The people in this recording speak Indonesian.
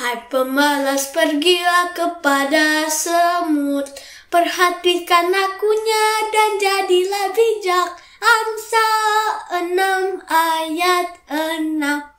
Hai pemalas pergilah kepada semut Perhatikan akunya dan jadilah bijak Amsa 6 ayat 6